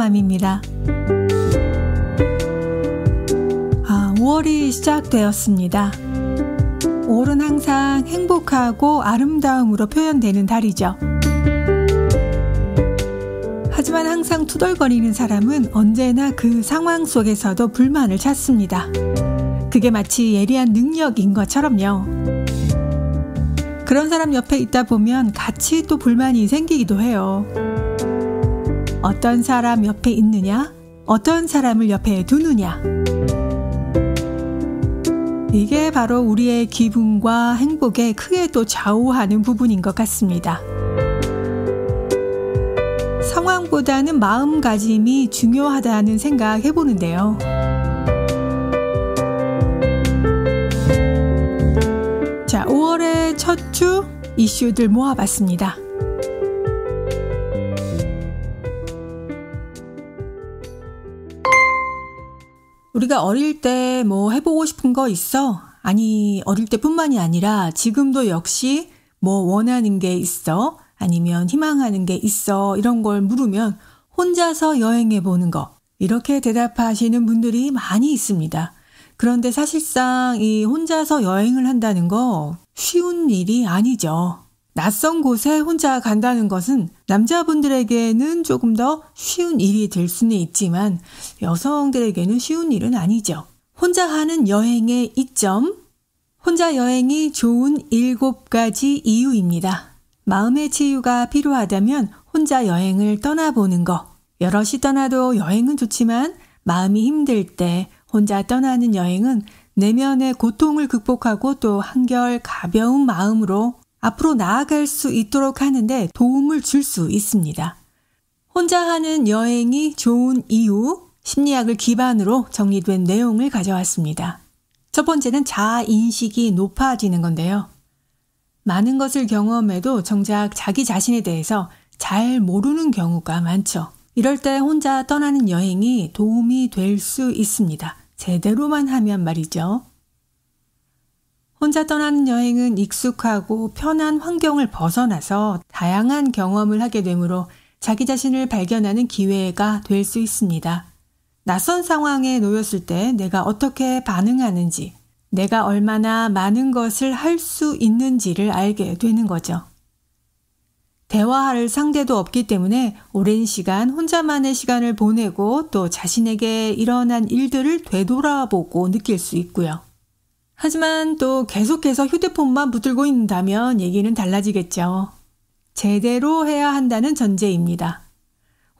맘입니다. 아, 5월이 시작되었습니다. 5월은 항상 행복하고 아름다움으로 표현되는 달이죠. 하지만 항상 투덜거리는 사람은 언제나 그 상황 속에서도 불만을 찾습니다. 그게 마치 예리한 능력인 것처럼요. 그런 사람 옆에 있다 보면 같이 또 불만이 생기기도 해요. 어떤 사람 옆에 있느냐, 어떤 사람을 옆에 두느냐. 이게 바로 우리의 기분과 행복에 크게 또 좌우하는 부분인 것 같습니다. 상황보다는 마음가짐이 중요하다는 생각 해보는데요. 자, 5월의 첫 주 이슈들 모아봤습니다. 우리가 어릴 때 뭐 해보고 싶은 거 있어? 아니, 어릴 때뿐만이 아니라 지금도 역시 뭐 원하는 게 있어? 아니면 희망하는 게 있어? 이런 걸 물으면 혼자서 여행해 보는 거. 이렇게 대답하시는 분들이 많이 있습니다. 그런데 사실상 이 혼자서 여행을 한다는 거 쉬운 일이 아니죠. 낯선 곳에 혼자 간다는 것은 남자분들에게는 조금 더 쉬운 일이 될 수는 있지만 여성들에게는 쉬운 일은 아니죠. 혼자 하는 여행의 이점. 혼자 여행이 좋은 일곱 가지 이유입니다. 마음의 치유가 필요하다면 혼자 여행을 떠나보는 것. 여럿이 떠나도 여행은 좋지만 마음이 힘들 때 혼자 떠나는 여행은 내면의 고통을 극복하고 또 한결 가벼운 마음으로 앞으로 나아갈 수 있도록 하는데 도움을 줄 수 있습니다. 혼자 하는 여행이 좋은 이유, 심리학을 기반으로 정리된 내용을 가져왔습니다. 첫 번째는 자아인식이 높아지는 건데요. 많은 것을 경험해도 정작 자기 자신에 대해서 잘 모르는 경우가 많죠. 이럴 때 혼자 떠나는 여행이 도움이 될 수 있습니다. 제대로만 하면 말이죠. 혼자 떠나는 여행은 익숙하고 편한 환경을 벗어나서 다양한 경험을 하게 되므로 자기 자신을 발견하는 기회가 될 수 있습니다. 낯선 상황에 놓였을 때 내가 어떻게 반응하는지, 내가 얼마나 많은 것을 할 수 있는지를 알게 되는 거죠. 대화할 상대도 없기 때문에 오랜 시간 혼자만의 시간을 보내고 또 자신에게 일어난 일들을 되돌아보고 느낄 수 있고요. 하지만 또 계속해서 휴대폰만 붙들고 있다면 얘기는 달라지겠죠. 제대로 해야 한다는 전제입니다.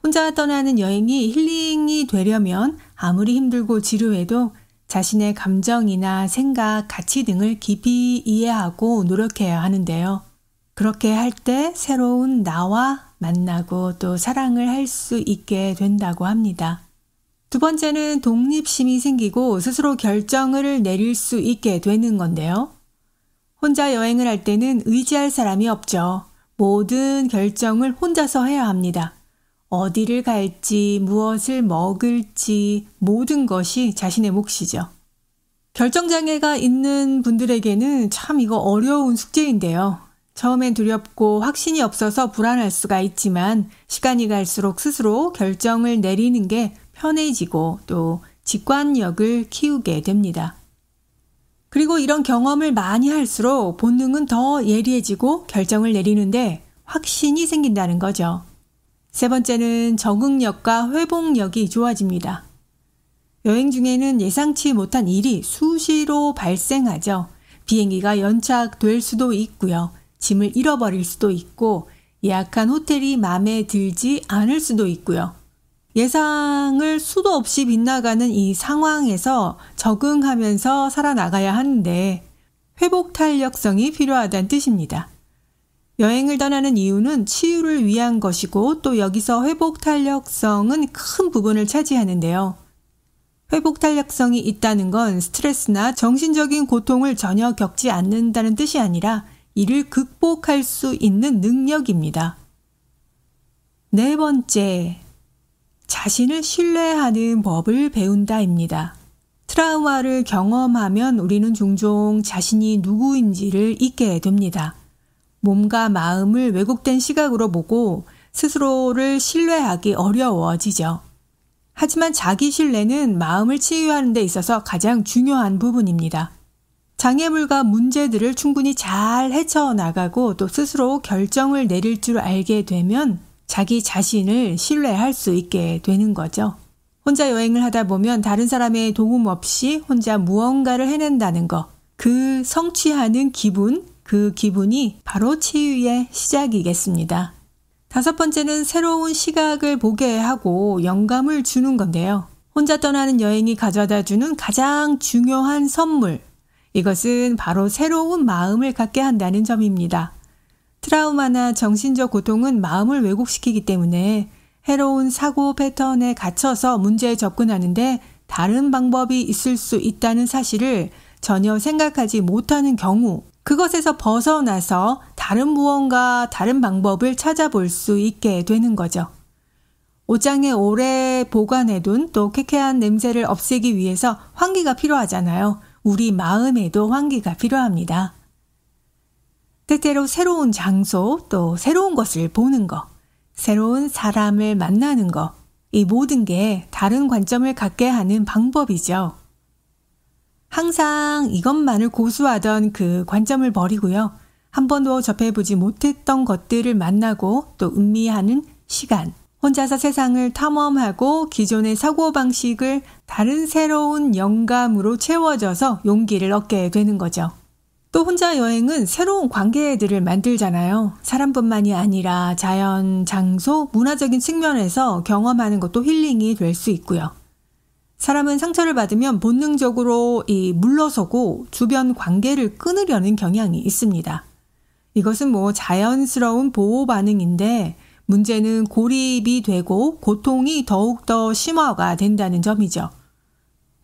혼자 떠나는 여행이 힐링이 되려면 아무리 힘들고 지루해도 자신의 감정이나 생각, 가치 등을 깊이 이해하고 노력해야 하는데요. 그렇게 할 때 새로운 나와 만나고 또 사랑을 할 수 있게 된다고 합니다. 두 번째는 독립심이 생기고 스스로 결정을 내릴 수 있게 되는 건데요. 혼자 여행을 할 때는 의지할 사람이 없죠. 모든 결정을 혼자서 해야 합니다. 어디를 갈지, 무엇을 먹을지, 모든 것이 자신의 몫이죠. 결정장애가 있는 분들에게는 참 이거 어려운 숙제인데요. 처음엔 두렵고 확신이 없어서 불안할 수가 있지만 시간이 갈수록 스스로 결정을 내리는 게 편해지고 또 직관력을 키우게 됩니다. 그리고 이런 경험을 많이 할수록 본능은 더 예리해지고 결정을 내리는데 확신이 생긴다는 거죠. 세 번째는 적응력과 회복력이 좋아집니다. 여행 중에는 예상치 못한 일이 수시로 발생하죠. 비행기가 연착될 수도 있고요. 짐을 잃어버릴 수도 있고 예약한 호텔이 마음에 들지 않을 수도 있고요. 예상을 수도 없이 빗나가는 이 상황에서 적응하면서 살아나가야 하는데 회복 탄력성이 필요하다는 뜻입니다. 여행을 떠나는 이유는 치유를 위한 것이고 또 여기서 회복 탄력성은 큰 부분을 차지하는데요. 회복 탄력성이 있다는 건 스트레스나 정신적인 고통을 전혀 겪지 않는다는 뜻이 아니라 이를 극복할 수 있는 능력입니다. 네 번째, 자신을 신뢰하는 법을 배운다입니다. 트라우마를 경험하면 우리는 종종 자신이 누구인지를 잊게 됩니다. 몸과 마음을 왜곡된 시각으로 보고 스스로를 신뢰하기 어려워지죠. 하지만 자기 신뢰는 마음을 치유하는 데 있어서 가장 중요한 부분입니다. 장애물과 문제들을 충분히 잘 헤쳐나가고 또 스스로 결정을 내릴 줄 알게 되면 자기 자신을 신뢰할 수 있게 되는 거죠. 혼자 여행을 하다 보면 다른 사람의 도움 없이 혼자 무언가를 해낸다는 것, 그 성취하는 기분, 그 기분이 바로 치유의 시작이겠습니다. 다섯 번째는 새로운 시각을 보게 하고 영감을 주는 건데요. 혼자 떠나는 여행이 가져다 주는 가장 중요한 선물. 이것은 바로 새로운 마음을 갖게 한다는 점입니다. 트라우마나 정신적 고통은 마음을 왜곡시키기 때문에 해로운 사고 패턴에 갇혀서 문제에 접근하는데 다른 방법이 있을 수 있다는 사실을 전혀 생각하지 못하는 경우 그것에서 벗어나서 다른 무언가 다른 방법을 찾아볼 수 있게 되는 거죠. 옷장에 오래 보관해둔 또 쾌쾌한 냄새를 없애기 위해서 환기가 필요하잖아요. 우리 마음에도 환기가 필요합니다. 때때로 새로운 장소, 또 새로운 것을 보는 것, 새로운 사람을 만나는 것, 이 모든 게 다른 관점을 갖게 하는 방법이죠. 항상 이것만을 고수하던 그 관점을 버리고요. 한 번도 접해보지 못했던 것들을 만나고 또 음미하는 시간. 혼자서 세상을 탐험하고 기존의 사고방식을 다른 새로운 영감으로 채워져서 용기를 얻게 되는 거죠. 또 혼자 여행은 새로운 관계들을 만들잖아요. 사람뿐만이 아니라 자연, 장소, 문화적인 측면에서 경험하는 것도 힐링이 될 수 있고요. 사람은 상처를 받으면 본능적으로 이 물러서고 주변 관계를 끊으려는 경향이 있습니다. 이것은 뭐 자연스러운 보호 반응인데 문제는 고립이 되고 고통이 더욱더 심화가 된다는 점이죠.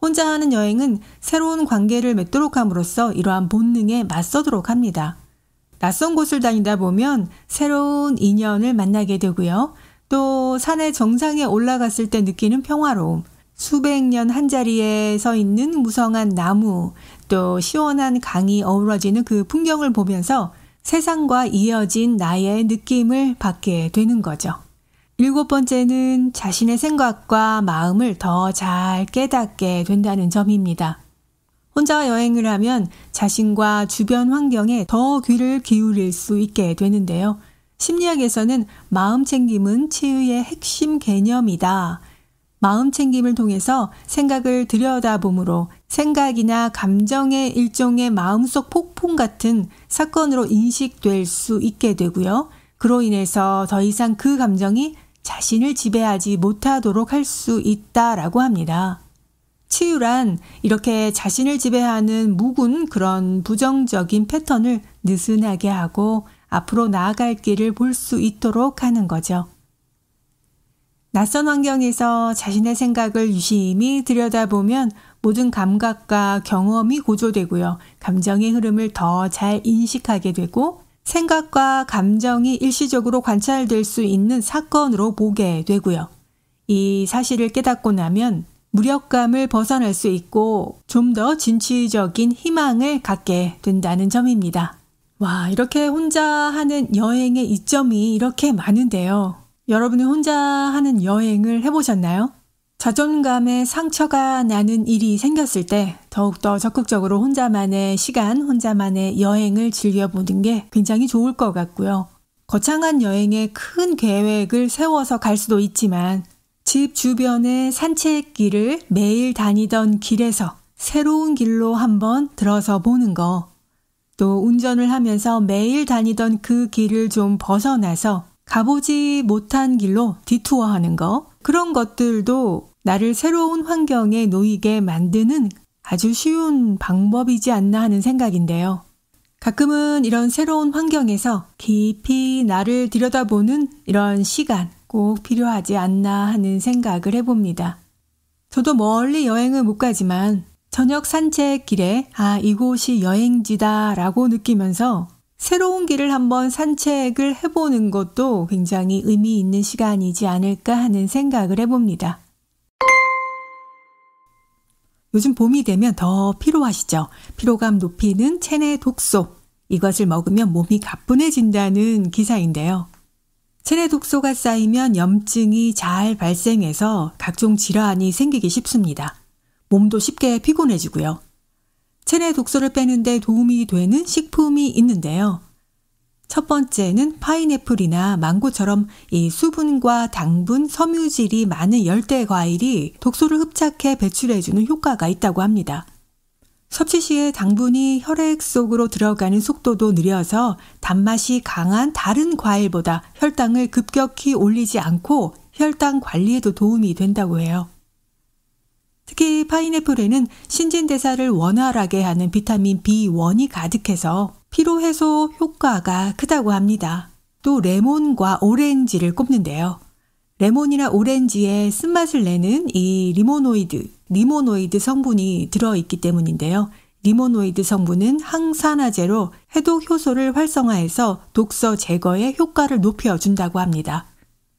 혼자 하는 여행은 새로운 관계를 맺도록 함으로써 이러한 본능에 맞서도록 합니다. 낯선 곳을 다니다 보면 새로운 인연을 만나게 되고요. 또 산의 정상에 올라갔을 때 느끼는 평화로움, 수백 년 한자리에 서 있는 무성한 나무, 또 시원한 강이 어우러지는 그 풍경을 보면서 세상과 이어진 나의 느낌을 받게 되는 거죠. 일곱 번째는 자신의 생각과 마음을 더 잘 깨닫게 된다는 점입니다. 혼자 여행을 하면 자신과 주변 환경에 더 귀를 기울일 수 있게 되는데요. 심리학에서는 마음 챙김은 치유의 핵심 개념이다. 마음 챙김을 통해서 생각을 들여다보므로 생각이나 감정의 일종의 마음속 폭풍 같은 사건으로 인식될 수 있게 되고요. 그로 인해서 더 이상 그 감정이 자신을 지배하지 못하도록 할 수 있다라고 합니다. 치유란 이렇게 자신을 지배하는 묵은 그런 부정적인 패턴을 느슨하게 하고 앞으로 나아갈 길을 볼 수 있도록 하는 거죠. 낯선 환경에서 자신의 생각을 유심히 들여다보면 모든 감각과 경험이 고조되고요. 감정의 흐름을 더 잘 인식하게 되고 생각과 감정이 일시적으로 관찰될 수 있는 사건으로 보게 되고요. 이 사실을 깨닫고 나면 무력감을 벗어날 수 있고 좀 더 진취적인 희망을 갖게 된다는 점입니다. 와, 이렇게 혼자 하는 여행의 이점이 이렇게 많은데요. 여러분은 혼자 하는 여행을 해보셨나요? 자존감에 상처가 나는 일이 생겼을 때 더욱더 적극적으로 혼자만의 시간, 혼자만의 여행을 즐겨보는 게 굉장히 좋을 것 같고요. 거창한 여행에 큰 계획을 세워서 갈 수도 있지만 집 주변의 산책길을 매일 다니던 길에서 새로운 길로 한번 들어서 보는 거. 또 운전을 하면서 매일 다니던 그 길을 좀 벗어나서 가보지 못한 길로 디투어 하는 거. 그런 것들도 나를 새로운 환경에 놓이게 만드는 아주 쉬운 방법이지 않나 하는 생각인데요. 가끔은 이런 새로운 환경에서 깊이 나를 들여다보는 이런 시간 꼭 필요하지 않나 하는 생각을 해봅니다. 저도 멀리 여행을 못 가지만 저녁 산책길에 아, 이곳이 여행지다 라고 느끼면서 새로운 길을 한번 산책을 해보는 것도 굉장히 의미 있는 시간이지 않을까 하는 생각을 해봅니다. 요즘 봄이 되면 더 피로하시죠? 피로감 높이는 체내 독소. 이것을 먹으면 몸이 가뿐해진다는 기사인데요. 체내 독소가 쌓이면 염증이 잘 발생해서 각종 질환이 생기기 쉽습니다. 몸도 쉽게 피곤해지고요. 체내 독소를 빼는데 도움이 되는 식품이 있는데요. 첫 번째는 파인애플이나 망고처럼 이 수분과 당분, 섬유질이 많은 열대 과일이 독소를 흡착해 배출해주는 효과가 있다고 합니다. 섭취 시에 당분이 혈액 속으로 들어가는 속도도 느려서 단맛이 강한 다른 과일보다 혈당을 급격히 올리지 않고 혈당 관리에도 도움이 된다고 해요. 특히 파인애플에는 신진대사를 원활하게 하는 비타민 B1이 가득해서 피로 해소 효과가 크다고 합니다. 또 레몬과 오렌지를 꼽는데요. 레몬이나 오렌지에 쓴맛을 내는 이 리모노이드, 리모노이드 성분이 들어있기 때문인데요. 리모노이드 성분은 항산화제로 해독 효소를 활성화해서 독서 제거에 효과를 높여준다고 합니다.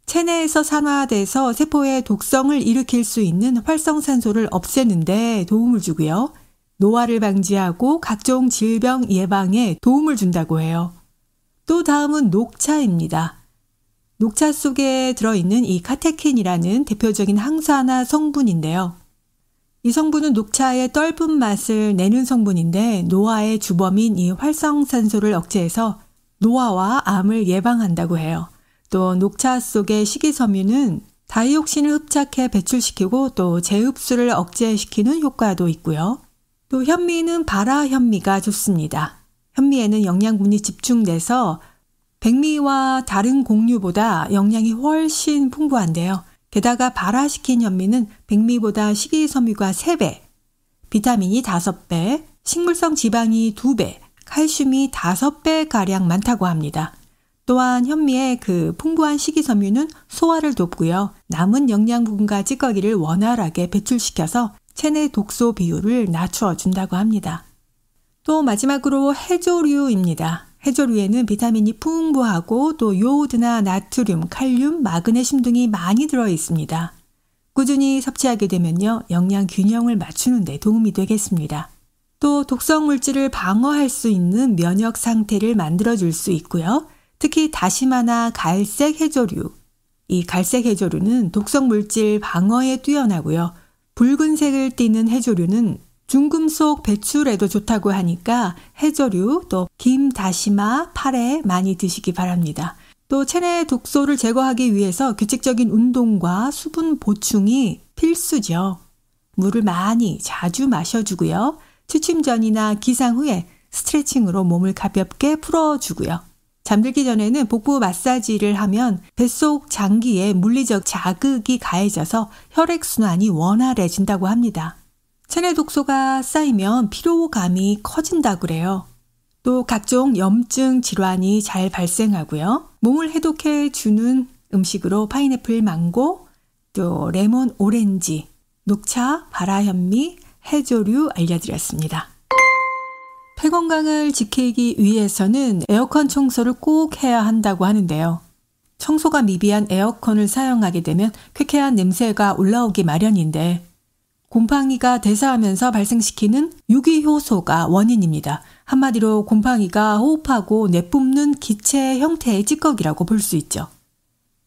체내에서 산화돼서 세포의 독성을 일으킬 수 있는 활성산소를 없애는데 도움을 주고요. 노화를 방지하고 각종 질병 예방에 도움을 준다고 해요. 또 다음은 녹차입니다. 녹차 속에 들어있는 이 카테킨이라는 대표적인 항산화 성분인데요. 이 성분은 녹차의 떫은 맛을 내는 성분인데 노화의 주범인 이 활성산소를 억제해서 노화와 암을 예방한다고 해요. 또 녹차 속의 식이섬유는 다이옥신을 흡착해 배출시키고 또 재흡수를 억제시키는 효과도 있고요. 또 현미는 발아 현미가 좋습니다. 현미에는 영양분이 집중돼서 백미와 다른 곡류보다 영양이 훨씬 풍부한데요. 게다가 발화시킨 현미는 백미보다 식이섬유가 3배, 비타민이 5배, 식물성 지방이 2배, 칼슘이 5배가량 많다고 합니다. 또한 현미의 그 풍부한 식이섬유는 소화를 돕고요. 남은 영양분과 찌꺼기를 원활하게 배출시켜서 체내 독소 비율을 낮추어 준다고 합니다. 또 마지막으로 해조류입니다. 해조류에는 비타민이 풍부하고 또 요오드나 나트륨, 칼륨, 마그네슘 등이 많이 들어 있습니다. 꾸준히 섭취하게 되면요, 영양 균형을 맞추는 데 도움이 되겠습니다. 또 독성 물질을 방어할 수 있는 면역 상태를 만들어 줄 수 있고요. 특히 다시마나 갈색 해조류. 이 갈색 해조류는 독성 물질 방어에 뛰어나고요. 붉은색을 띠는 해조류는 중금속 배출에도 좋다고 하니까 해조류 또 김, 다시마, 파래 많이 드시기 바랍니다. 또 체내 독소를 제거하기 위해서 규칙적인 운동과 수분 보충이 필수죠. 물을 많이 자주 마셔주고요. 취침 전이나 기상 후에 스트레칭으로 몸을 가볍게 풀어주고요. 잠들기 전에는 복부 마사지를 하면 뱃속 장기에 물리적 자극이 가해져서 혈액순환이 원활해진다고 합니다. 체내 독소가 쌓이면 피로감이 커진다 고 그래요. 또 각종 염증 질환이 잘 발생하고요. 몸을 해독해 주는 음식으로 파인애플 망고, 또 레몬 오렌지, 녹차, 바라현미, 해조류 알려드렸습니다. 폐건강을 지키기 위해서는 에어컨 청소를 꼭 해야 한다고 하는데요. 청소가 미비한 에어컨을 사용하게 되면 쾌쾌한 냄새가 올라오기 마련인데 곰팡이가 대사하면서 발생시키는 유기효소가 원인입니다. 한마디로 곰팡이가 호흡하고 내뿜는 기체 형태의 찌꺼기라고 볼 수 있죠.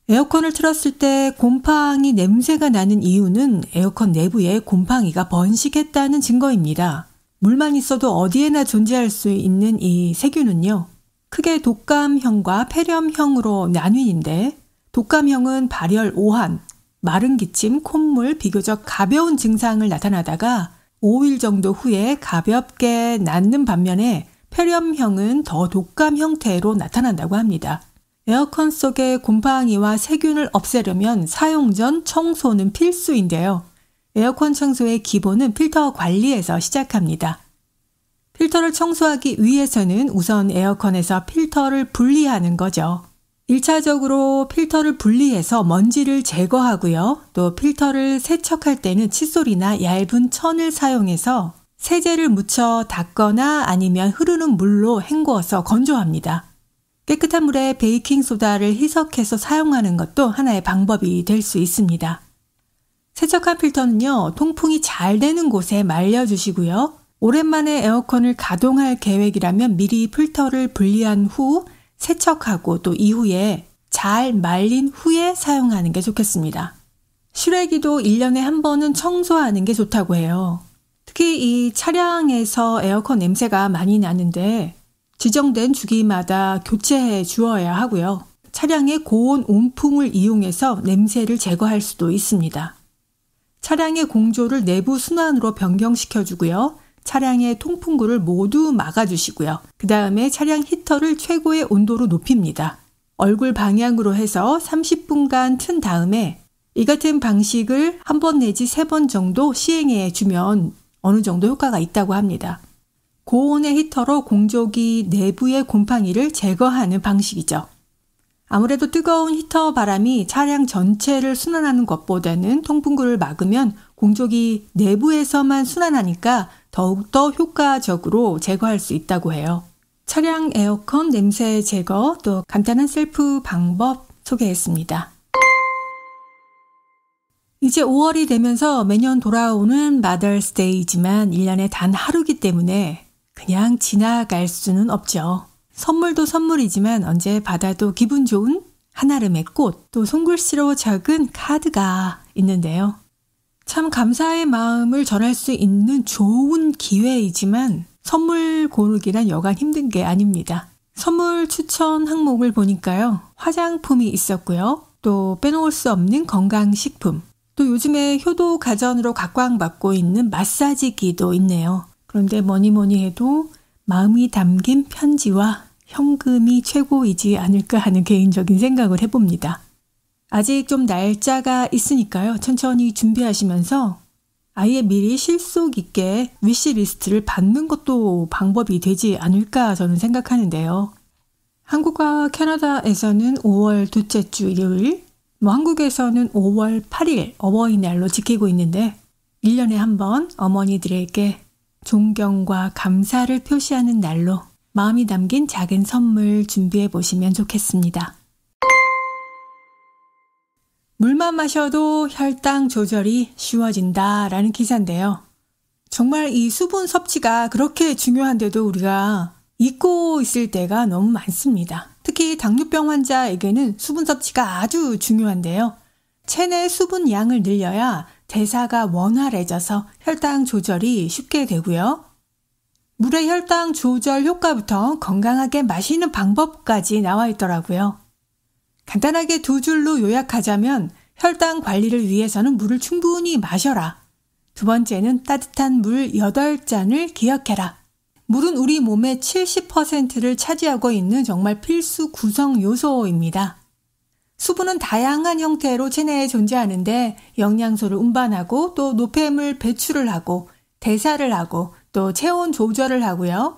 에어컨을 틀었을 때 곰팡이 냄새가 나는 이유는 에어컨 내부에 곰팡이가 번식했다는 증거입니다. 물만 있어도 어디에나 존재할 수 있는 이 세균은요. 크게 독감형과 폐렴형으로 나뉘는데 독감형은 발열, 오한, 마른 기침, 콧물, 비교적 가벼운 증상을 나타나다가 5일 정도 후에 가볍게 낫는 반면에 폐렴형은 더 독감 형태로 나타난다고 합니다. 에어컨 속의 곰팡이와 세균을 없애려면 사용 전 청소는 필수인데요. 에어컨 청소의 기본은 필터 관리에서 시작합니다. 필터를 청소하기 위해서는 우선 에어컨에서 필터를 분리하는 거죠. 1차적으로 필터를 분리해서 먼지를 제거하고요. 또 필터를 세척할 때는 칫솔이나 얇은 천을 사용해서 세제를 묻혀 닦거나 아니면 흐르는 물로 헹구어서 건조합니다. 깨끗한 물에 베이킹소다를 희석해서 사용하는 것도 하나의 방법이 될 수 있습니다. 세척한 필터는요, 통풍이 잘 되는 곳에 말려주시고요. 오랜만에 에어컨을 가동할 계획이라면 미리 필터를 분리한 후 세척하고 또 이후에 잘 말린 후에 사용하는 게 좋겠습니다. 실외기도 1년에 한 번은 청소하는 게 좋다고 해요. 특히 이 차량에서 에어컨 냄새가 많이 나는데 지정된 주기마다 교체해 주어야 하고요. 차량의 고온 온풍을 이용해서 냄새를 제거할 수도 있습니다. 차량의 공조를 내부 순환으로 변경시켜주고요. 차량의 통풍구를 모두 막아주시고요. 그 다음에 차량 히터를 최고의 온도로 높입니다. 얼굴 방향으로 해서 30분간 튼 다음에 이 같은 방식을 한 번 내지 세 번 정도 시행해 주면 어느 정도 효과가 있다고 합니다. 고온의 히터로 공조기 내부의 곰팡이를 제거하는 방식이죠. 아무래도 뜨거운 히터 바람이 차량 전체를 순환하는 것보다는 통풍구를 막으면 공조기 내부에서만 순환하니까 더욱더 효과적으로 제거할 수 있다고 해요. 차량 에어컨 냄새 제거 또 간단한 셀프 방법 소개했습니다. 이제 5월이 되면서 매년 돌아오는 마더스데이지만 1년에 단 하루기 때문에 그냥 지나갈 수는 없죠. 선물도 선물이지만 언제 받아도 기분 좋은 한아름의 꽃, 또손글씨로 적은 카드가 있는데요. 참 감사의 마음을 전할 수 있는 좋은 기회이지만 선물 고르기란 여간 힘든 게 아닙니다. 선물 추천 항목을 보니까요. 화장품이 있었고요. 또 빼놓을 수 없는 건강식품. 또 요즘에 효도 가전으로 각광받고 있는 마사지기도 있네요. 그런데 뭐니 뭐니 해도 마음이 담긴 편지와 현금이 최고이지 않을까 하는 개인적인 생각을 해봅니다. 아직 좀 날짜가 있으니까요. 천천히 준비하시면서 아예 미리 실속 있게 위시리스트를 받는 것도 방법이 되지 않을까 저는 생각하는데요. 한국과 캐나다에서는 5월 둘째 주 일요일, 뭐 한국에서는 5월 8일 어버이날로 지키고 있는데 1년에 한번 어머니들에게 존경과 감사를 표시하는 날로 마음이 담긴 작은 선물 준비해 보시면 좋겠습니다. 물만 마셔도 혈당 조절이 쉬워진다 라는 기사인데요. 정말 이 수분 섭취가 그렇게 중요한데도 우리가 잊고 있을 때가 너무 많습니다. 특히 당뇨병 환자에게는 수분 섭취가 아주 중요한데요. 체내 수분 양을 늘려야 대사가 원활해져서 혈당 조절이 쉽게 되고요. 물의 혈당 조절 효과부터 건강하게 마시는 방법까지 나와 있더라고요. 간단하게 두 줄로 요약하자면 혈당 관리를 위해서는 물을 충분히 마셔라. 두 번째는 따뜻한 물 8잔을 기억해라. 물은 우리 몸의 70%를 차지하고 있는 정말 필수 구성 요소입니다. 수분은 다양한 형태로 체내에 존재하는데 영양소를 운반하고 또 노폐물 배출을 하고 대사를 하고 또 체온 조절을 하고요.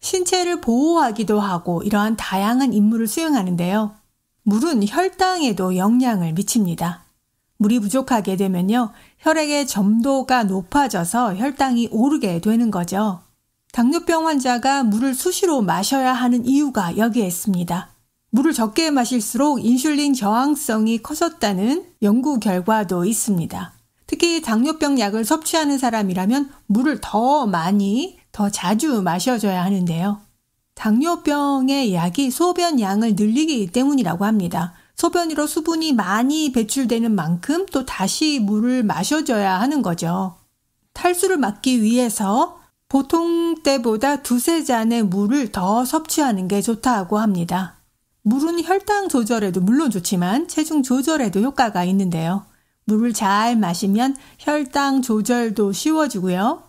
신체를 보호하기도 하고 이러한 다양한 임무를 수행하는데요. 물은 혈당에도 영향을 미칩니다. 물이 부족하게 되면요. 혈액의 점도가 높아져서 혈당이 오르게 되는 거죠. 당뇨병 환자가 물을 수시로 마셔야 하는 이유가 여기에 있습니다. 물을 적게 마실수록 인슐린 저항성이 커졌다는 연구 결과도 있습니다. 특히 당뇨병 약을 섭취하는 사람이라면 물을 더 많이, 더 자주 마셔줘야 하는데요. 당뇨병의 약이 소변 양을 늘리기 때문이라고 합니다. 소변으로 수분이 많이 배출되는 만큼 또 다시 물을 마셔줘야 하는 거죠. 탈수를 막기 위해서 보통 때보다 두세 잔의 물을 더 섭취하는 게 좋다고 합니다. 물은 혈당 조절에도 물론 좋지만 체중 조절에도 효과가 있는데요. 물을 잘 마시면 혈당 조절도 쉬워지고요.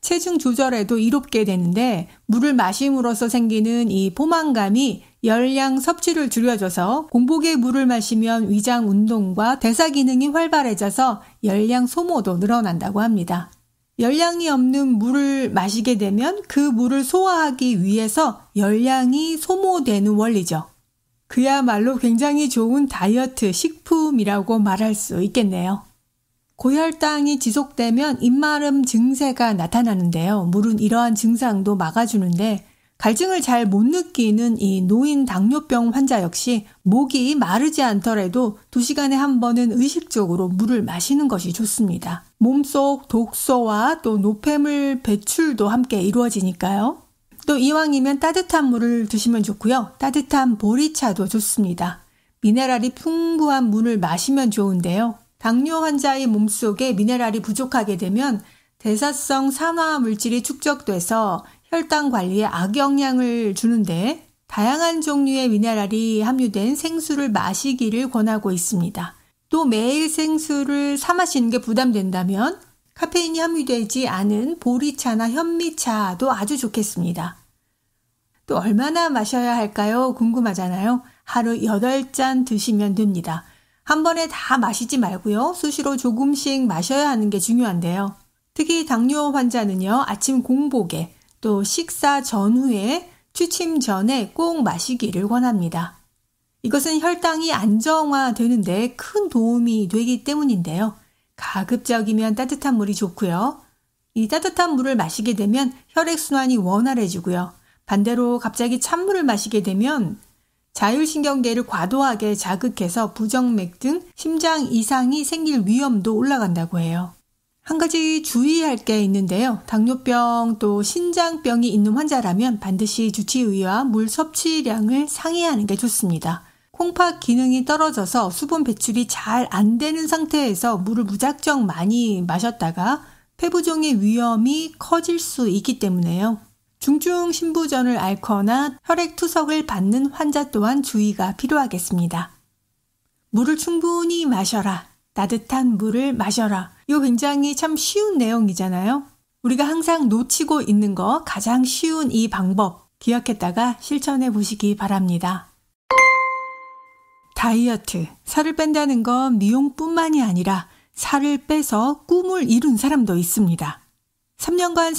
체중 조절에도 이롭게 되는데 물을 마심으로써 생기는 이 포만감이 열량 섭취를 줄여줘서 공복에 물을 마시면 위장 운동과 대사 기능이 활발해져서 열량 소모도 늘어난다고 합니다. 열량이 없는 물을 마시게 되면 그 물을 소화하기 위해서 열량이 소모되는 원리죠. 그야말로 굉장히 좋은 다이어트 식품이라고 말할 수 있겠네요. 고혈당이 지속되면 입마름 증세가 나타나는데요. 물은 이러한 증상도 막아주는데 갈증을 잘 못 느끼는 이 노인 당뇨병 환자 역시 목이 마르지 않더라도 두시간에한 번은 의식적으로 물을 마시는 것이 좋습니다. 몸속 독소와 또 노폐물 배출도 함께 이루어지니까요. 또 이왕이면 따뜻한 물을 드시면 좋고요. 따뜻한 보리차도 좋습니다. 미네랄이 풍부한 물을 마시면 좋은데요. 당뇨 환자의 몸속에 미네랄이 부족하게 되면 대사성 산화 물질이 축적돼서 혈당 관리에 악영향을 주는데 다양한 종류의 미네랄이 함유된 생수를 마시기를 권하고 있습니다. 또 매일 생수를 사 마시는 게 부담된다면 카페인이 함유되지 않은 보리차나 현미차도 아주 좋겠습니다. 또 얼마나 마셔야 할까요? 궁금하잖아요. 하루 8잔 드시면 됩니다. 한 번에 다 마시지 말고요. 수시로 조금씩 마셔야 하는 게 중요한데요. 특히 당뇨 환자는요. 아침 공복에 또 식사 전후에 취침 전에 꼭 마시기를 권합니다. 이것은 혈당이 안정화되는데 큰 도움이 되기 때문인데요. 가급적이면 따뜻한 물이 좋고요. 이 따뜻한 물을 마시게 되면 혈액순환이 원활해지고요. 반대로 갑자기 찬물을 마시게 되면 자율신경계를 과도하게 자극해서 부정맥 등 심장 이상이 생길 위험도 올라간다고 해요. 한 가지 주의할 게 있는데요. 당뇨병 또 신장병이 있는 환자라면 반드시 주치의와 물 섭취량을 상의하는 게 좋습니다. 홍파 기능이 떨어져서 수분 배출이 잘 안 되는 상태에서 물을 무작정 많이 마셨다가 폐부종의 위험이 커질 수 있기 때문에요. 중증 신부전을 앓거나 혈액 투석을 받는 환자 또한 주의가 필요하겠습니다. 물을 충분히 마셔라. 따뜻한 물을 마셔라. 이거 굉장히 참 쉬운 내용이잖아요. 우리가 항상 놓치고 있는 거 가장 쉬운 이 방법 기억했다가 실천해 보시기 바랍니다. 다이어트, 살을 뺀다는 건 미용뿐만이 아니라 살을 빼서 꿈을 이룬 사람도 있습니다. 3년간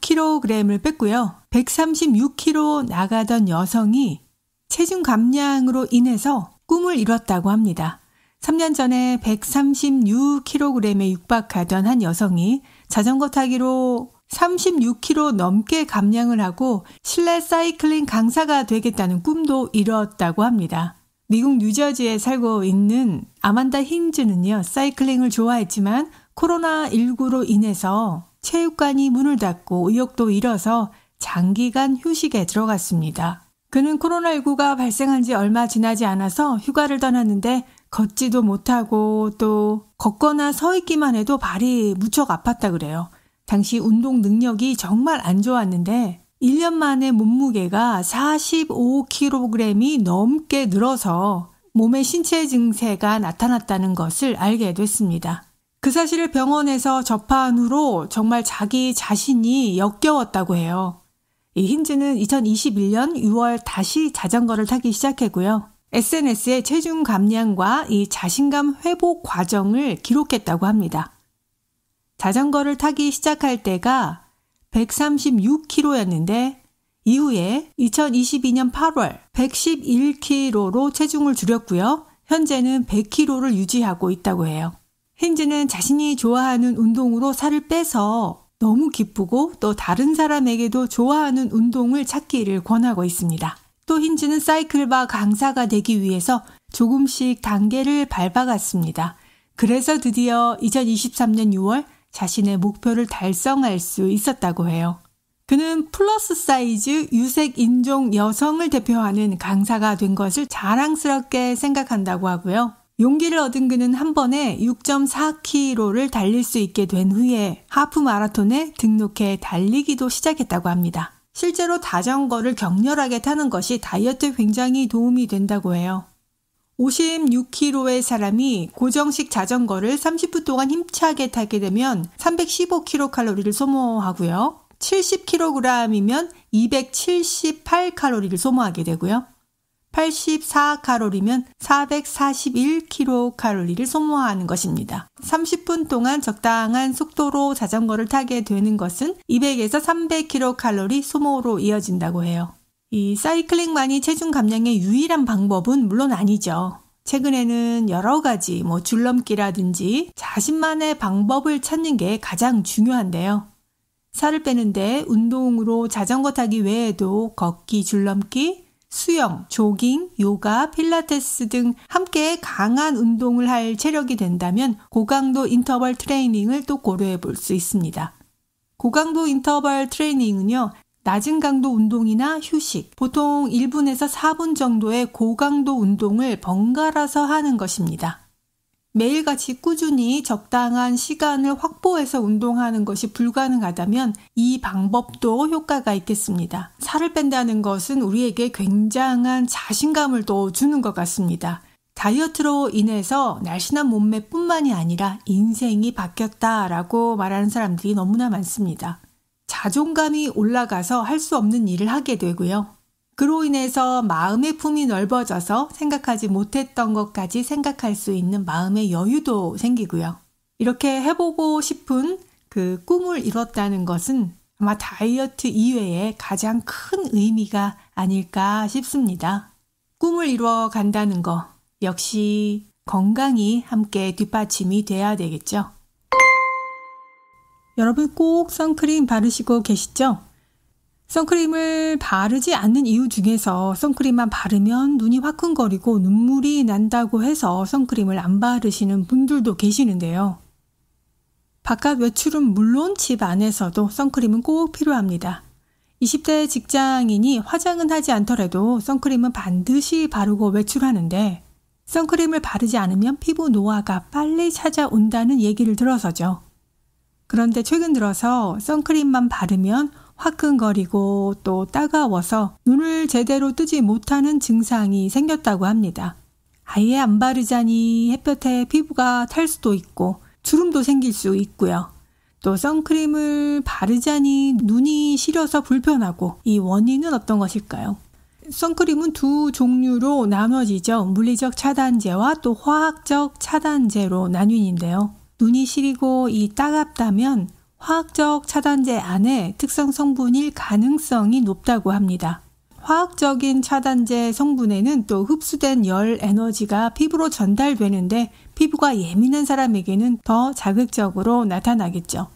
36kg을 뺐고요. 136kg 나가던 여성이 체중 감량으로 인해서 꿈을 이뤘다고 합니다. 3년 전에 136kg에 육박하던 한 여성이 자전거 타기로 36kg 넘게 감량을 하고 실내 사이클링 강사가 되겠다는 꿈도 이뤘다고 합니다. 미국 뉴저지에 살고 있는 아만다 힌즈는요, 사이클링을 좋아했지만 코로나19로 인해서 체육관이 문을 닫고 의욕도 잃어서 장기간 휴식에 들어갔습니다. 그는 코로나19가 발생한 지 얼마 지나지 않아서 휴가를 떠났는데 걷지도 못하고 또 걷거나 서 있기만 해도 발이 무척 아팠다 그래요. 당시 운동 능력이 정말 안 좋았는데 1년 만에 몸무게가 45kg이 넘게 늘어서 몸의 신체 증세가 나타났다는 것을 알게 됐습니다. 그 사실을 병원에서 접한 후로 정말 자기 자신이 역겨웠다고 해요. 이 힌즈는 2021년 6월 다시 자전거를 타기 시작했고요. SNS에 체중 감량과 이 자신감 회복 과정을 기록했다고 합니다. 자전거를 타기 시작할 때가 136kg였는데 이후에 2022년 8월 111kg로 체중을 줄였고요. 현재는 100kg를 유지하고 있다고 해요. 힌즈는 자신이 좋아하는 운동으로 살을 빼서 너무 기쁘고 또 다른 사람에게도 좋아하는 운동을 찾기를 권하고 있습니다. 또 힌즈는 사이클바 강사가 되기 위해서 조금씩 단계를 밟아갔습니다. 그래서 드디어 2023년 6월 자신의 목표를 달성할 수 있었다고 해요. 그는 플러스 사이즈 유색 인종 여성을 대표하는 강사가 된 것을 자랑스럽게 생각한다고 하고요. 용기를 얻은 그는 한 번에 6.4km를 달릴 수 있게 된 후에 하프 마라톤에 등록해 달리기도 시작했다고 합니다. 실제로 자전거를 격렬하게 타는 것이 다이어트에 굉장히 도움이 된다고 해요. 56kg의 사람이 고정식 자전거를 30분 동안 힘차게 타게 되면 315kcal를 소모하고요. 70kg이면 2 7 8 k c a l 를 소모하게 되고요. 8 4 k c a l 이면 441kcal를 소모하는 것입니다. 30분 동안 적당한 속도로 자전거를 타게 되는 것은 200에서 300kcal 소모로 이어진다고 해요. 이 사이클링만이 체중 감량의 유일한 방법은 물론 아니죠. 최근에는 여러 가지 뭐 줄넘기라든지 자신만의 방법을 찾는 게 가장 중요한데요. 살을 빼는데 운동으로 자전거 타기 외에도 걷기, 줄넘기, 수영, 조깅, 요가, 필라테스 등 함께 강한 운동을 할 체력이 된다면 고강도 인터벌 트레이닝을 또 고려해 볼 수 있습니다. 고강도 인터벌 트레이닝은요, 낮은 강도 운동이나 휴식, 보통 1분에서 4분 정도의 고강도 운동을 번갈아서 하는 것입니다. 매일같이 꾸준히 적당한 시간을 확보해서 운동하는 것이 불가능하다면 이 방법도 효과가 있겠습니다. 살을 뺀다는 것은 우리에게 굉장한 자신감을 더 주는 것 같습니다. 다이어트로 인해서 날씬한 몸매뿐만이 아니라 인생이 바뀌었다라고 말하는 사람들이 너무나 많습니다. 자존감이 올라가서 할 수 없는 일을 하게 되고요. 그로 인해서 마음의 품이 넓어져서 생각하지 못했던 것까지 생각할 수 있는 마음의 여유도 생기고요. 이렇게 해보고 싶은 그 꿈을 이뤘다는 것은 아마 다이어트 이외에 가장 큰 의미가 아닐까 싶습니다. 꿈을 이루어 간다는 것 역시 건강이 함께 뒷받침이 돼야 되겠죠. 여러분 꼭 선크림 바르시고 계시죠? 선크림을 바르지 않는 이유 중에서 선크림만 바르면 눈이 화끈거리고 눈물이 난다고 해서 선크림을 안 바르시는 분들도 계시는데요. 바깥 외출은 물론 집 안에서도 선크림은 꼭 필요합니다. 20대 직장인이 화장은 하지 않더라도 선크림은 반드시 바르고 외출하는데 선크림을 바르지 않으면 피부 노화가 빨리 찾아온다는 얘기를 들어서죠. 그런데 최근 들어서 선크림만 바르면 화끈거리고 또 따가워서 눈을 제대로 뜨지 못하는 증상이 생겼다고 합니다. 아예 안 바르자니 햇볕에 피부가 탈 수도 있고 주름도 생길 수 있고요. 또 선크림을 바르자니 눈이 시려서 불편하고 이 원인은 어떤 것일까요? 선크림은 두 종류로 나눠지죠. 물리적 차단제와 또 화학적 차단제로 나뉘는데요. 눈이 시리고 이 따갑다면 화학적 차단제 안에 특성 성분일 가능성이 높다고 합니다. 화학적인 차단제 성분에는 또 흡수된 열 에너지가 피부로 전달되는데 피부가 예민한 사람에게는 더 자극적으로 나타나겠죠.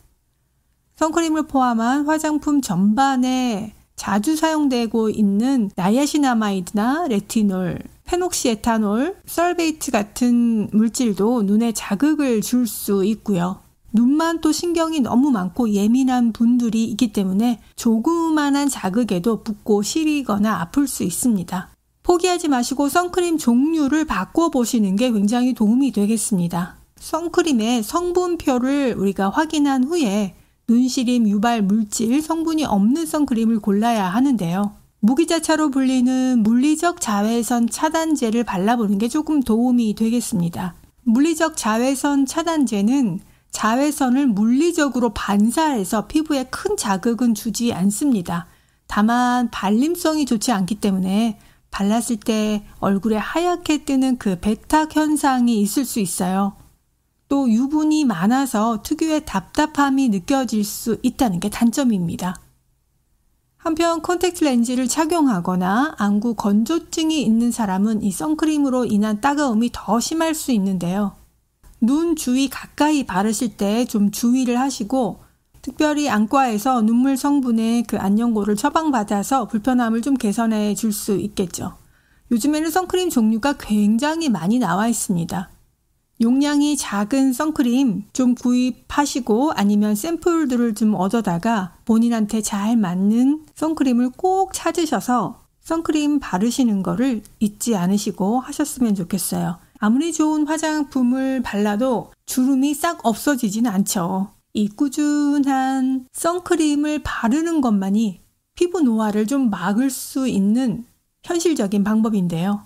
선크림을 포함한 화장품 전반에 자주 사용되고 있는 나야시나마이드나 레티놀, 페녹시에탄올, 설베이트 같은 물질도 눈에 자극을 줄 수 있고요. 눈만 또 신경이 너무 많고 예민한 분들이 있기 때문에 조그만한 자극에도 붓고 시리거나 아플 수 있습니다. 포기하지 마시고 선크림 종류를 바꿔보시는 게 굉장히 도움이 되겠습니다. 선크림의 성분표를 우리가 확인한 후에 눈시림 유발 물질 성분이 없는 선크림을 골라야 하는데요. 무기자차로 불리는 물리적 자외선 차단제를 발라보는 게 조금 도움이 되겠습니다. 물리적 자외선 차단제는 자외선을 물리적으로 반사해서 피부에 큰 자극은 주지 않습니다. 다만 발림성이 좋지 않기 때문에 발랐을 때 얼굴에 하얗게 뜨는 그 백탁 현상이 있을 수 있어요. 또 유분이 많아서 특유의 답답함이 느껴질 수 있다는 게 단점입니다. 한편 컨택트 렌즈를 착용하거나 안구 건조증이 있는 사람은 이 선크림으로 인한 따가움이 더 심할 수 있는데요. 눈 주위 가까이 바르실 때 좀 주의를 하시고 특별히 안과에서 눈물 성분의 그 안연고를 처방받아서 불편함을 좀 개선해 줄 수 있겠죠. 요즘에는 선크림 종류가 굉장히 많이 나와 있습니다. 용량이 작은 선크림 좀 구입하시고 아니면 샘플들을 좀 얻어다가 본인한테 잘 맞는 선크림을 꼭 찾으셔서 선크림 바르시는 거를 잊지 않으시고 하셨으면 좋겠어요. 아무리 좋은 화장품을 발라도 주름이 싹 없어지진 않죠. 이 꾸준한 선크림을 바르는 것만이 피부 노화를 좀 막을 수 있는 현실적인 방법인데요.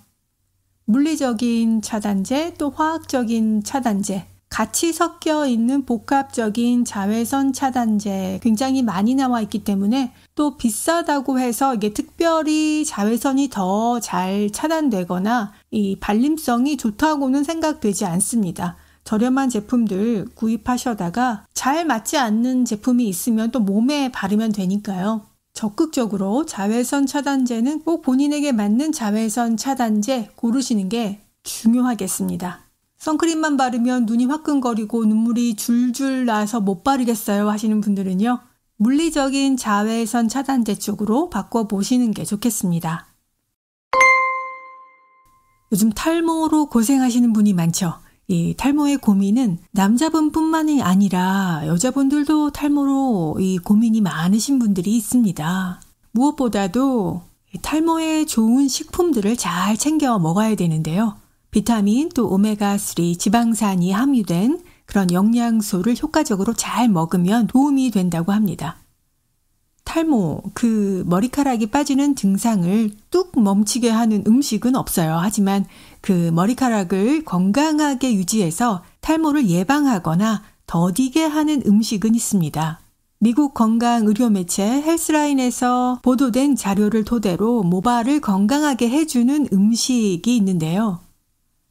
물리적인 차단제 또 화학적인 차단제 같이 섞여 있는 복합적인 자외선 차단제 굉장히 많이 나와 있기 때문에 또 비싸다고 해서 이게 특별히 자외선이 더 잘 차단되거나 이 발림성이 좋다고는 생각되지 않습니다. 저렴한 제품들 구입하셔다가 잘 맞지 않는 제품이 있으면 또 몸에 바르면 되니까요. 적극적으로 자외선 차단제는 꼭 본인에게 맞는 자외선 차단제 고르시는 게 중요하겠습니다. 선크림만 바르면 눈이 화끈거리고 눈물이 줄줄 나서 못 바르겠어요 하시는 분들은요. 물리적인 자외선 차단제 쪽으로 바꿔보시는 게 좋겠습니다. 요즘 탈모로 고생하시는 분이 많죠. 이 탈모의 고민은 남자분뿐만이 아니라 여자분들도 탈모로 이 고민이 많으신 분들이 있습니다. 무엇보다도 탈모에 좋은 식품들을 잘 챙겨 먹어야 되는데요. 비타민 또 오메가3 지방산이 함유된 그런 영양소를 효과적으로 잘 먹으면 도움이 된다고 합니다. 탈모, 그 머리카락이 빠지는 증상을 뚝 멈추게 하는 음식은 없어요. 하지만 그 머리카락을 건강하게 유지해서 탈모를 예방하거나 더디게 하는 음식은 있습니다. 미국 건강의료매체 헬스라인에서 보도된 자료를 토대로 모발을 건강하게 해주는 음식이 있는데요.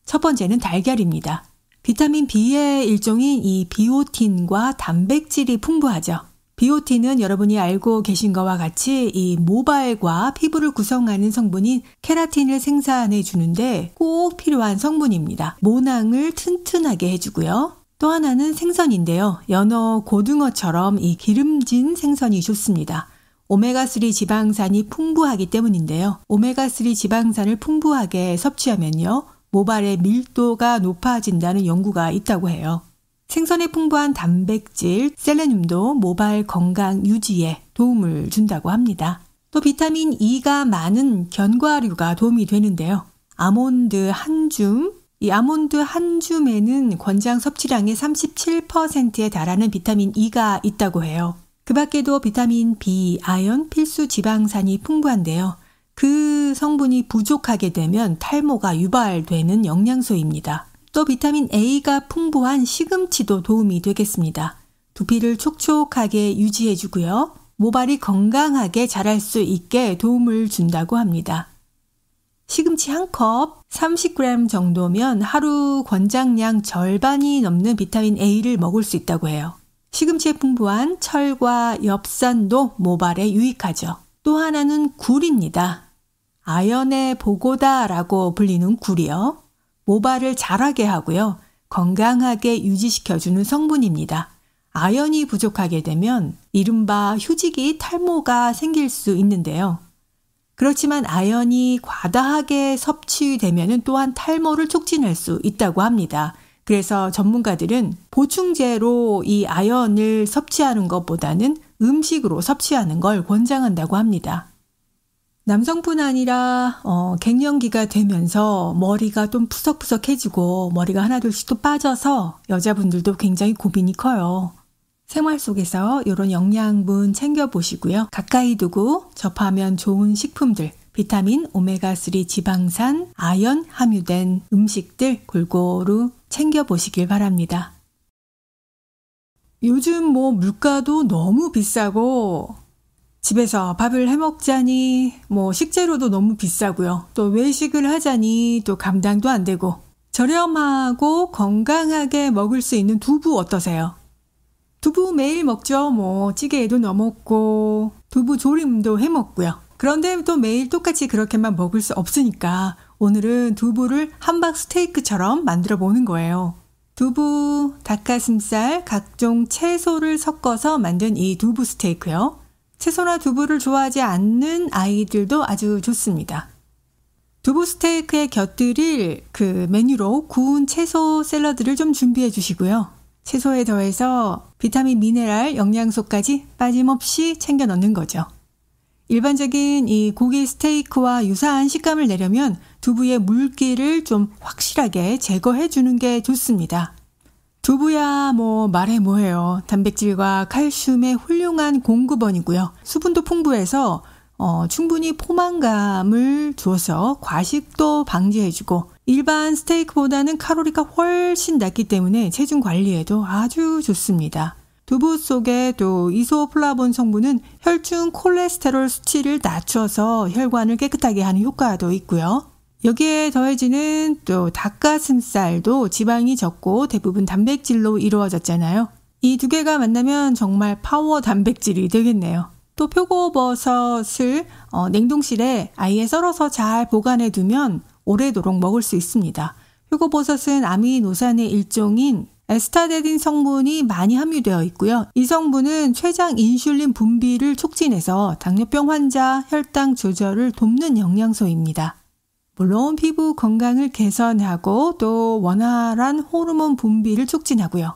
첫 번째는 달걀입니다. 비타민 B의 일종인 이 비오틴과 단백질이 풍부하죠. BOT는 여러분이 알고 계신 것과 같이 이 모발과 피부를 구성하는 성분인 케라틴을 생산해 주는데 꼭 필요한 성분입니다. 모낭을 튼튼하게 해주고요. 또 하나는 생선인데요. 연어, 고등어처럼 이 기름진 생선이 좋습니다. 오메가3 지방산이 풍부하기 때문인데요. 오메가3 지방산을 풍부하게 섭취하면요. 모발의 밀도가 높아진다는 연구가 있다고 해요. 생선에 풍부한 단백질, 셀레늄도 모발 건강 유지에 도움을 준다고 합니다. 또 비타민 E가 많은 견과류가 도움이 되는데요. 아몬드 한 줌, 이 아몬드 한 줌에는 권장 섭취량의 37%에 달하는 비타민 E가 있다고 해요. 그 밖에도 비타민 B, 아연, 필수 지방산이 풍부한데요. 그 성분이 부족하게 되면 탈모가 유발되는 영양소입니다. 또 비타민 A가 풍부한 시금치도 도움이 되겠습니다. 두피를 촉촉하게 유지해주고요. 모발이 건강하게 자랄 수 있게 도움을 준다고 합니다. 시금치 한 컵 30g 정도면 하루 권장량 절반이 넘는 비타민 A를 먹을 수 있다고 해요. 시금치에 풍부한 철과 엽산도 모발에 유익하죠. 또 하나는 굴입니다. 아연의 보고다라고 불리는 굴이요. 모발을 자라게 하고요. 건강하게 유지시켜주는 성분입니다. 아연이 부족하게 되면 이른바 휴지기 탈모가 생길 수 있는데요. 그렇지만 아연이 과다하게 섭취되면 또한 탈모를 촉진할 수 있다고 합니다. 그래서 전문가들은 보충제로 이 아연을 섭취하는 것보다는 음식으로 섭취하는 걸 권장한다고 합니다. 남성뿐 아니라 어, 갱년기가 되면서 머리가 좀 푸석푸석해지고 머리가 하나둘씩 또 빠져서 여자분들도 굉장히 고민이 커요. 생활 속에서 이런 영양분 챙겨보시고요. 가까이 두고 접하면 좋은 식품들, 비타민, 오메가3 지방산, 아연 함유된 음식들 골고루 챙겨보시길 바랍니다. 요즘 뭐 물가도 너무 비싸고 집에서 밥을 해 먹자니 뭐 식재료도 너무 비싸고요. 또 외식을 하자니 또 감당도 안 되고 저렴하고 건강하게 먹을 수 있는 두부 어떠세요? 두부 매일 먹죠. 뭐 찌개에도 넣어 먹고 두부 조림도 해 먹고요. 그런데 또 매일 똑같이 그렇게만 먹을 수 없으니까 오늘은 두부를 함박 스테이크처럼 만들어 보는 거예요. 두부, 닭가슴살, 각종 채소를 섞어서 만든 이 두부 스테이크요. 채소나 두부를 좋아하지 않는 아이들도 아주 좋습니다. 두부 스테이크에 곁들일 그 메뉴로 구운 채소 샐러드를 좀 준비해 주시고요. 채소에 더해서 비타민, 미네랄, 영양소까지 빠짐없이 챙겨 넣는 거죠. 일반적인 이 고기 스테이크와 유사한 식감을 내려면 두부의 물기를 좀 확실하게 제거해 주는 게 좋습니다. 두부야 뭐 말해 뭐해요. 단백질과 칼슘의 훌륭한 공급원이고요. 수분도 풍부해서 어, 충분히 포만감을 주어서 과식도 방지해주고 일반 스테이크보다는 칼로리가 훨씬 낮기 때문에 체중 관리에도 아주 좋습니다. 두부 속에 또 이소플라본 성분은 혈중 콜레스테롤 수치를 낮춰서 혈관을 깨끗하게 하는 효과도 있고요. 여기에 더해지는 또 닭가슴살도 지방이 적고 대부분 단백질로 이루어졌잖아요. 이 두 개가 만나면 정말 파워 단백질이 되겠네요. 또 표고버섯을 어, 냉동실에 아예 썰어서 잘 보관해 두면 오래도록 먹을 수 있습니다. 표고버섯은 아미노산의 일종인 에스타데딘 성분이 많이 함유되어 있고요. 이 성분은 췌장 인슐린 분비를 촉진해서 당뇨병 환자 혈당 조절을 돕는 영양소입니다. 물론 피부 건강을 개선하고 또 원활한 호르몬 분비를 촉진하고요.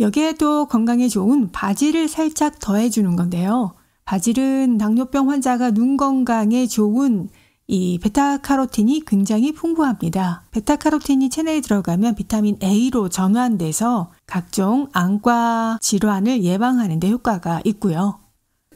여기에 또 건강에 좋은 바지를 살짝 더해주는 건데요. 바질은 당뇨병 환자가 눈 건강에 좋은 이 베타카로틴이 굉장히 풍부합니다. 베타카로틴이 체내에 들어가면 비타민 A로 전환돼서 각종 안과 질환을 예방하는 데 효과가 있고요.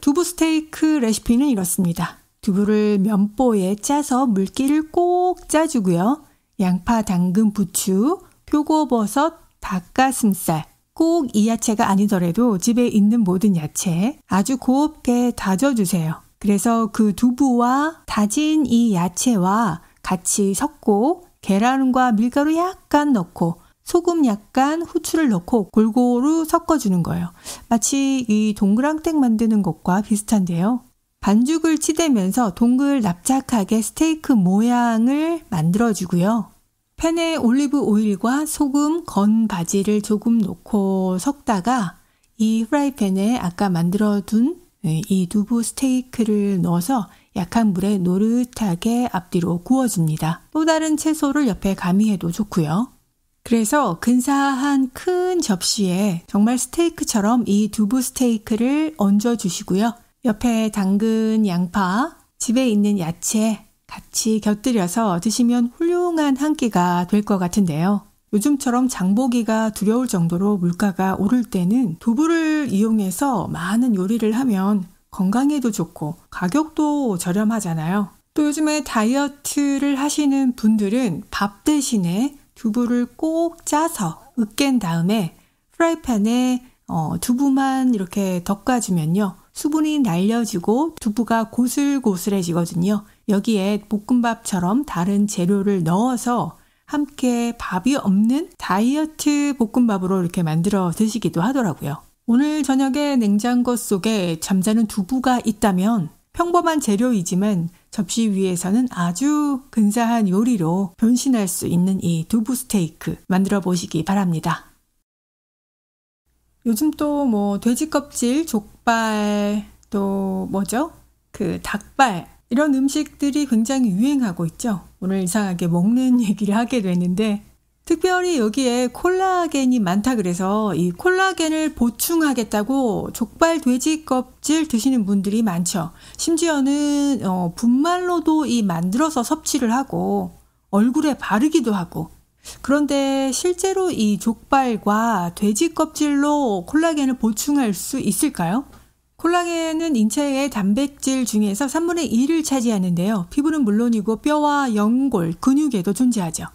두부 스테이크 레시피는 이렇습니다. 두부를 면보에 짜서 물기를 꼭 짜주고요. 양파, 당근, 부추, 표고버섯, 닭가슴살, 꼭 이 야채가 아니더라도 집에 있는 모든 야채 아주 곱게 다져주세요. 그래서 그 두부와 다진 이 야채와 같이 섞고 계란과 밀가루 약간 넣고 소금 약간 후추를 넣고 골고루 섞어주는 거예요. 마치 이 동그랑땡 만드는 것과 비슷한데요. 반죽을 치대면서 동글 납작하게 스테이크 모양을 만들어주고요. 팬에 올리브 오일과 소금, 건 바지를 조금 넣고 섞다가 이 프라이팬에 아까 만들어둔 네, 이 두부 스테이크를 넣어서 약한 물에 노릇하게 앞뒤로 구워줍니다. 또 다른 채소를 옆에 가미해도 좋고요. 그래서 근사한 큰 접시에 정말 스테이크처럼 이 두부 스테이크를 얹어주시고요. 옆에 당근, 양파, 집에 있는 야채 같이 곁들여서 드시면 훌륭한 한 끼가 될 것 같은데요. 요즘처럼 장보기가 두려울 정도로 물가가 오를 때는 두부를 이용해서 많은 요리를 하면 건강에도 좋고 가격도 저렴하잖아요. 또 요즘에 다이어트를 하시는 분들은 밥 대신에 두부를 꼭 짜서 으깬 다음에 프라이팬에 어, 두부만 이렇게 덮어주면요 수분이 날려지고 두부가 고슬고슬해지거든요. 여기에 볶음밥처럼 다른 재료를 넣어서 함께 밥이 없는 다이어트 볶음밥으로 이렇게 만들어 드시기도 하더라고요. 오늘 저녁에 냉장고 속에 잠자는 두부가 있다면 평범한 재료이지만 접시 위에서는 아주 근사한 요리로 변신할 수 있는 이 두부 스테이크 만들어 보시기 바랍니다. 요즘 또 뭐 돼지 껍질, 족발, 또 뭐죠? 그 닭발 이런 음식들이 굉장히 유행하고 있죠. 오늘 이상하게 먹는 얘기를 하게 되는데 특별히 여기에 콜라겐이 많다 그래서 이 콜라겐을 보충하겠다고 족발 돼지 껍질 드시는 분들이 많죠. 심지어는 어, 분말로도 이 만들어서 섭취를 하고 얼굴에 바르기도 하고 그런데 실제로 이 족발과 돼지 껍질로 콜라겐을 보충할 수 있을까요? 콜라겐은 인체의 단백질 중에서 3분의 1을 차지하는데요. 피부는 물론이고 뼈와 연골, 근육에도 존재하죠.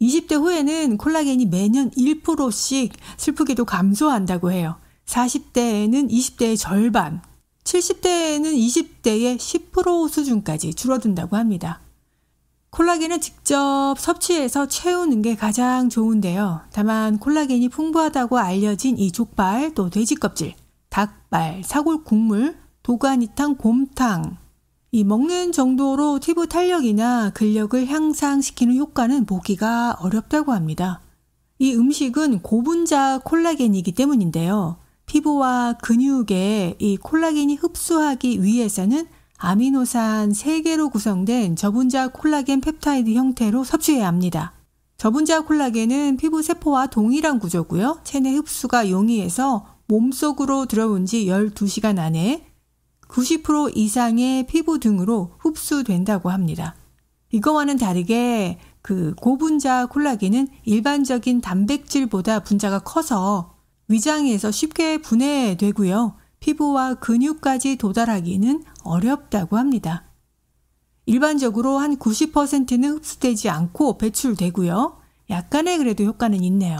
20대 후에는 콜라겐이 매년 1%씩 슬프게도 감소한다고 해요. 40대에는 20대의 절반, 70대에는 20대의 10% 수준까지 줄어든다고 합니다. 콜라겐을 직접 섭취해서 채우는 게 가장 좋은데요. 다만 콜라겐이 풍부하다고 알려진 이 족발, 또 돼지 껍질, 닭발, 사골 국물, 도가니탕, 곰탕. 이 먹는 정도로 피부 탄력이나 근력을 향상시키는 효과는 보기가 어렵다고 합니다. 이 음식은 고분자 콜라겐이기 때문인데요. 피부와 근육에 이 콜라겐이 흡수하기 위해서는 아미노산 3개로 구성된 저분자 콜라겐 펩타이드 형태로 섭취해야 합니다. 저분자 콜라겐은 피부 세포와 동일한 구조고요. 체내 흡수가 용이해서 몸속으로 들어온 지 12시간 안에 90% 이상의 피부 등으로 흡수된다고 합니다. 이거와는 다르게 그 고분자 콜라겐은 일반적인 단백질보다 분자가 커서 위장에서 쉽게 분해되고요. 피부와 근육까지 도달하기는 어렵다고 합니다. 일반적으로 한 90%는 흡수되지 않고 배출되고요. 약간의 그래도 효과는 있네요.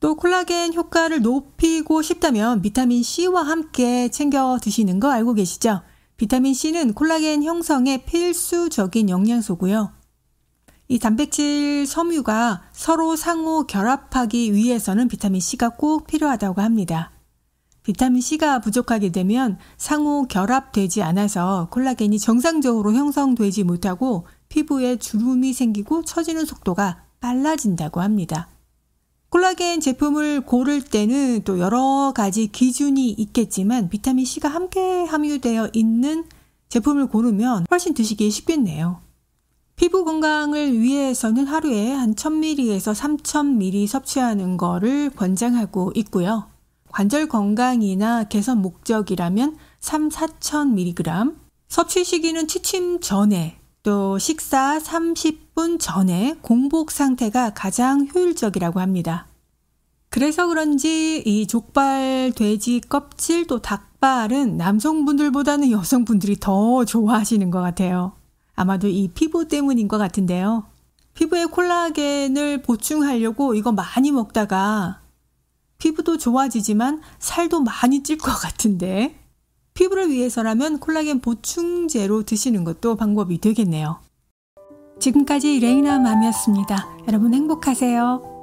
또 콜라겐 효과를 높이고 싶다면 비타민 C와 함께 챙겨 드시는 거 알고 계시죠? 비타민 C는 콜라겐 형성에 필수적인 영양소고요. 이 단백질 섬유가 서로 상호 결합하기 위해서는 비타민 C가 꼭 필요하다고 합니다. 비타민C가 부족하게 되면 상호 결합되지 않아서 콜라겐이 정상적으로 형성되지 못하고 피부에 주름이 생기고 처지는 속도가 빨라진다고 합니다. 콜라겐 제품을 고를 때는 또 여러 가지 기준이 있겠지만 비타민C가 함께 함유되어 있는 제품을 고르면 훨씬 드시기 쉽겠네요. 피부 건강을 위해서는 하루에 한 1000ml에서 3000ml 섭취하는 거를 권장하고 있고요. 관절 건강이나 개선 목적이라면 3, 4천0 0 m g 섭취 시기는 취침 전에 또 식사 30분 전에 공복 상태가 가장 효율적이라고 합니다. 그래서 그런지 이 족발, 돼지 껍질 또 닭발은 남성분들보다는 여성분들이 더 좋아하시는 것 같아요. 아마도 이 피부 때문인 것 같은데요. 피부에 콜라겐을 보충하려고 이거 많이 먹다가 피부도 좋아지지만 살도 많이 찔 것 같은데 피부를 위해서라면 콜라겐 보충제로 드시는 것도 방법이 되겠네요. 지금까지 레이나 맘이었습니다. 여러분 행복하세요.